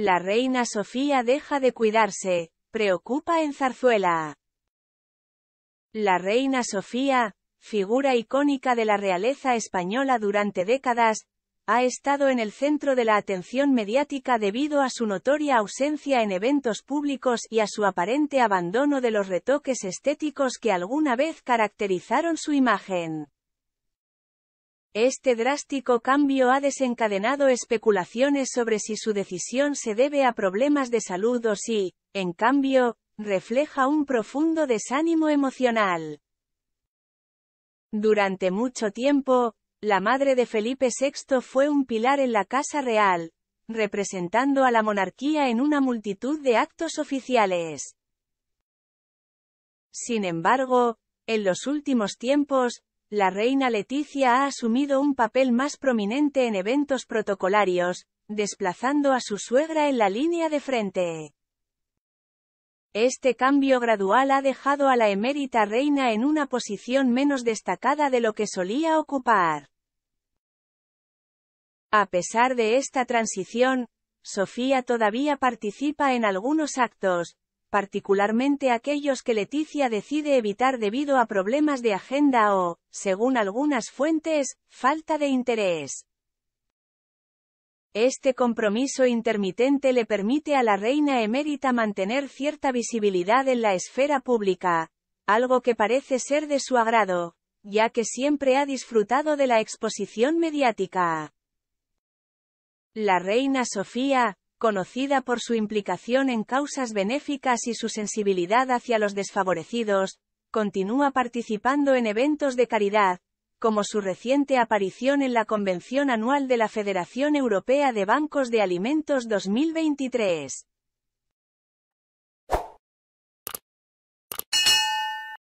La reina Sofía deja de cuidarse, preocupa en Zarzuela. La reina Sofía, figura icónica de la realeza española durante décadas, ha estado en el centro de la atención mediática debido a su notoria ausencia en eventos públicos y a su aparente abandono de los retoques estéticos que alguna vez caracterizaron su imagen. Este drástico cambio ha desencadenado especulaciones sobre si su decisión se debe a problemas de salud o si, en cambio, refleja un profundo desánimo emocional. Durante mucho tiempo, la madre de Felipe VI fue un pilar en la Casa Real, representando a la monarquía en una multitud de actos oficiales. Sin embargo, en los últimos tiempos, la reina Leticia ha asumido un papel más prominente en eventos protocolarios, desplazando a su suegra en la línea de frente. Este cambio gradual ha dejado a la emérita reina en una posición menos destacada de lo que solía ocupar. A pesar de esta transición, Sofía todavía participa en algunos actos, particularmente aquellos que Leticia decide evitar debido a problemas de agenda o, según algunas fuentes, falta de interés. Este compromiso intermitente le permite a la reina emérita mantener cierta visibilidad en la esfera pública, algo que parece ser de su agrado, ya que siempre ha disfrutado de la exposición mediática. La reina Sofía, conocida por su implicación en causas benéficas y su sensibilidad hacia los desfavorecidos, continúa participando en eventos de caridad, como su reciente aparición en la Convención Anual de la Federación Europea de Bancos de Alimentos 2023.